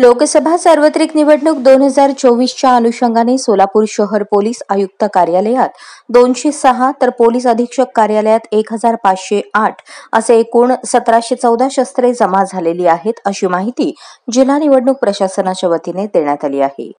लोकसभा सार्वत्रिक निवडणूक दोन हजार चोवीसच्या अनुषंगाने सोलापूर शहर पोलीस आयुक्त कार्यालयात दोनशे सहा तर पोलीस अधीक्षक कार्यालयात एक हजार पाचशे आठ असे एकूण सतराशे चौदा शस्त्रे जमा झालेली आहेत अशी माहिती जिल्हा निवडणूक प्रशासनाच्या वतीने देण्यात आली आहे